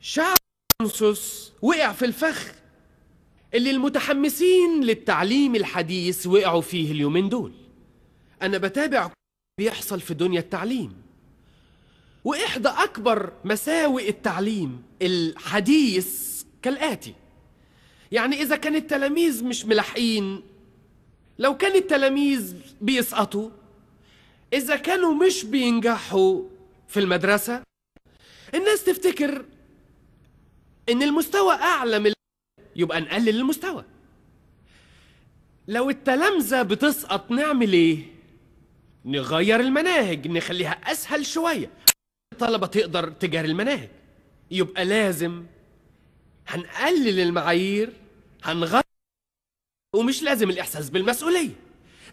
شعب أنسوس وقع في الفخ اللي المتحمسين للتعليم الحديث وقعوا فيه اليومين دول أنا بتابع بيحصل في دنيا التعليم وإحدى أكبر مساوئ التعليم الحديث كالآتي يعني إذا كان التلاميذ مش ملاحقين لو كان التلاميذ بيسقطوا إذا كانوا مش بينجحوا في المدرسة الناس تفتكر ان المستوى اعلى من يبقى نقلل المستوى لو التلامذه بتسقط نعمل ايه نغير المناهج نخليها اسهل شويه الطلبه تقدر تجاري المناهج يبقى لازم هنقلل المعايير هنغير ومش لازم الاحساس بالمسؤوليه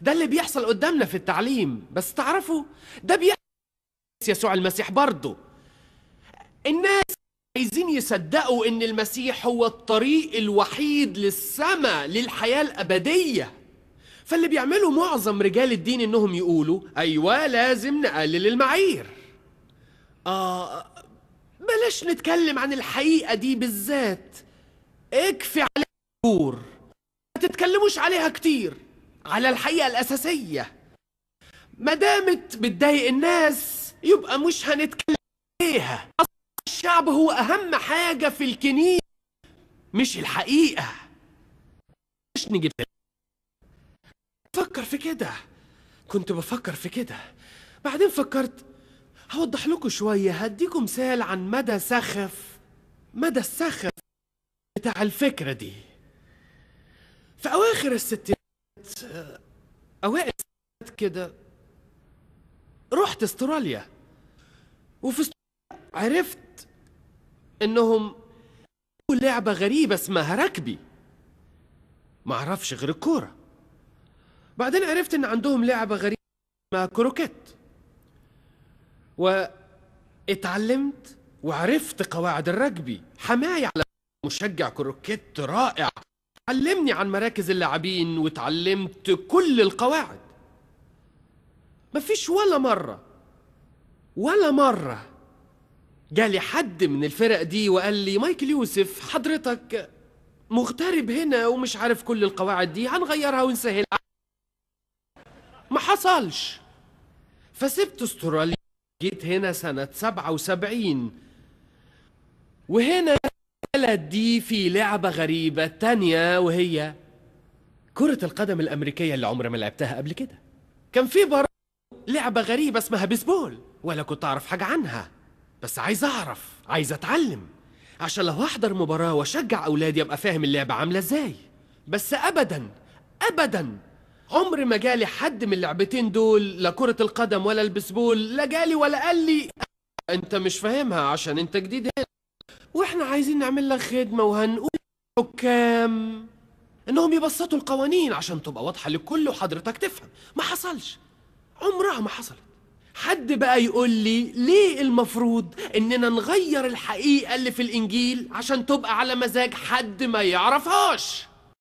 ده اللي بيحصل قدامنا في التعليم بس تعرفوا ده بيحصل يسوع المسيح برضه الناس عايزين يصدقوا ان المسيح هو الطريق الوحيد للسماء للحياة الأبدية فاللي بيعمله معظم رجال الدين انهم يقولوا ايوه لازم نقلل المعايير آه بلاش نتكلم عن الحقيقة دي بالذات اكفي على الجور ما تتكلموش عليها كتير على الحقيقة الأساسية ما دامت بتضايق الناس يبقى مش هنتكلم عليها الشعب هو أهم حاجة في الكنيسة مش الحقيقة مش نجيب فكر في كده كنت بفكر في كده بعدين فكرت هوضح لكم شوية هديكم مثال عن مدى سخف مدى السخف بتاع الفكرة دي في أواخر الستينات أوائل الستينات كده رحت استراليا وفي استراليا عرفت انهم لعبة غريبة اسمها ركبي معرفش غير الكورة بعدين عرفت ان عندهم لعبة غريبة اسمها كروكيت واتعلمت وعرفت قواعد الرجبي حماي على مشجع كروكيت رائع علمني عن مراكز اللاعبين وتعلمت كل القواعد مفيش ولا مرة ولا مرة جالي حد من الفرق دي وقال لي مايكل يوسف حضرتك مغترب هنا ومش عارف كل القواعد دي هنغيرها ونسهل ما حصلش فسبت استراليا جيت هنا سنة 77 وهنا البلد دي في لعبة غريبة تانية وهي كرة القدم الأمريكية اللي عمري ما لعبتها قبل كده كان في برضه لعبة غريبة اسمها بيسبول ولا كنت أعرف حاجة عنها بس عايز اعرف عايز اتعلم عشان لو هحضر مباراه واشجع اولادي ابقى فاهم اللعبه عامله ازاي بس ابدا ابدا عمر ما جالي حد من اللعبتين دول لا كرة القدم ولا البسبول لا جالي ولا قال لي انت مش فاهمها عشان انت جديد هنا واحنا عايزين نعمل لك خدمة وهنقول حكام انهم يبسطوا القوانين عشان تبقى واضحة للكل وحضرتك تفهم ما حصلش عمرها ما حصلت حد بقى يقول لي ليه المفروض اننا نغير الحقيقة اللي في الانجيل عشان تبقى على مزاج حد ما يعرفهاش